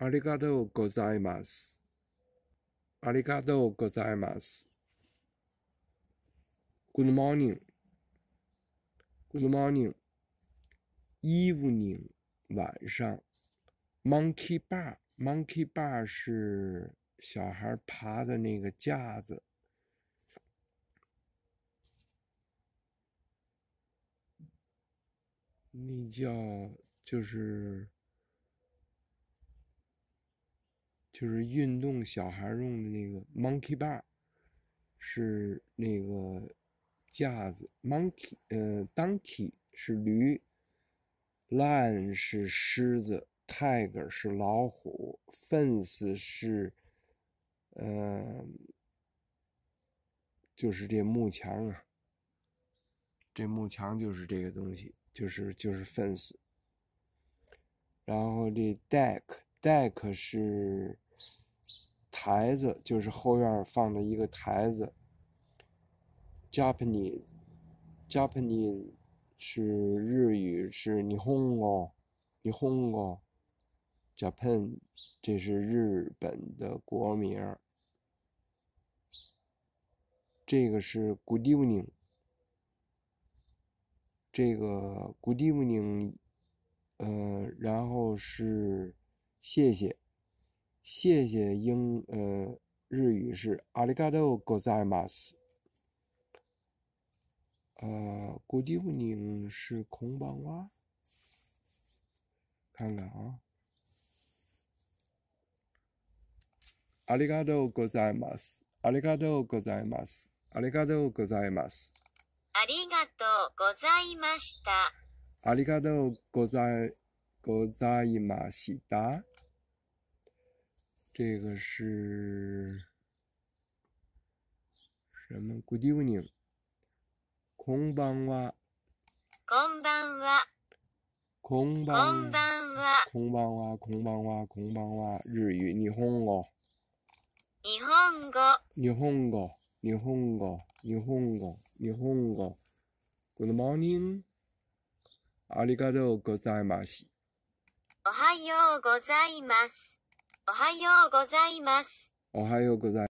ありがとうございます。ありがとうございます。Good morning。Good morning。Evening。晚上。Monkey bar。Monkey bar 是小孩爬的那个架子。那叫就是。就是运动小孩用的那个 monkey bar，是那个架子。monkey 呃 donkey 是驴，lion 是狮子，tiger 是老虎，fence 是，呃，就是这幕墙啊，这幕墙就是这个东西，就是就是 fence。然后这 deck deck 是。台子就是后院放的一个台子。Japanese，Japanese 是日语，是日语。j a p a j a p a n 这是日本的国名。这个是 Good evening。这个 Good evening，呃，然后是谢谢。谢谢英呃日语是阿里嘎多ございます。呃，Good evening 是空棒哇，看看啊。ありがとうございます。ありがとうございます。ありがとうございます。ありがとうございました。ありがとうござい、ございました。这个是什么？Good evening。こんばんは。こんばんは。こんばんは。こんばんは。こんばんは。こんばんは。日语、日本語。日本語。日本語。日本語。日本語。日本語。Good morning. ありがとうございます。おはようございます。おはようございます。おはようございます。